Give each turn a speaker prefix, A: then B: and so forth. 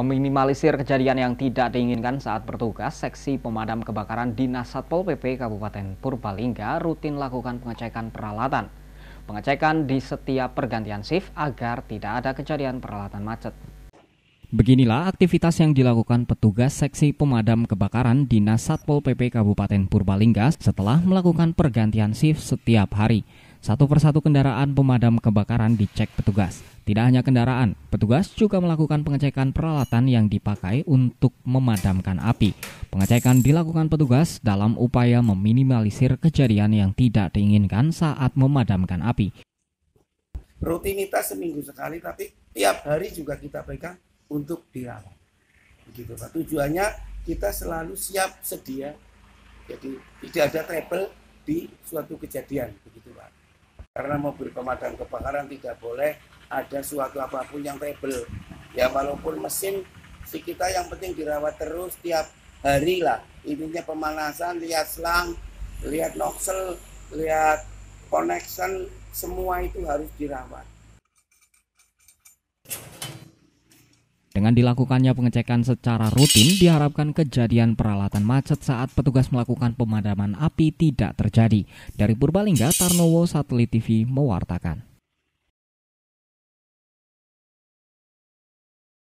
A: Meminimalisir kejadian yang tidak diinginkan saat bertugas, seksi pemadam kebakaran Dinas Satpol PP Kabupaten Purbalingga rutin lakukan pengecekan peralatan. Pengecekan di setiap pergantian shift agar tidak ada kejadian peralatan macet. Beginilah aktivitas yang dilakukan petugas seksi pemadam kebakaran Dinas Satpol PP Kabupaten Purbalingga setelah melakukan pergantian shift setiap hari. Satu persatu kendaraan pemadam kebakaran dicek petugas. Tidak hanya kendaraan, petugas juga melakukan pengecekan peralatan yang dipakai untuk memadamkan api. Pengecekan dilakukan petugas dalam upaya meminimalisir kejadian yang tidak diinginkan saat memadamkan api.
B: Rutinitas seminggu sekali, tapi tiap hari juga kita pegang untuk dirawat. Begitu, Pak. Tujuannya kita selalu siap sedia. Jadi tidak ada travel di suatu kejadian, begitu, Pak karena mobil pemadam kebakaran tidak boleh ada suatu apapun yang rebel ya walaupun mesin si kita yang penting dirawat terus tiap hari lah intinya pemanasan lihat selang lihat noxel lihat connection semua itu harus dirawat
A: Dengan dilakukannya pengecekan secara rutin, diharapkan kejadian peralatan macet saat petugas melakukan pemadaman api tidak terjadi. Dari Purbalingga, Tarnowo Satelit TV mewartakan.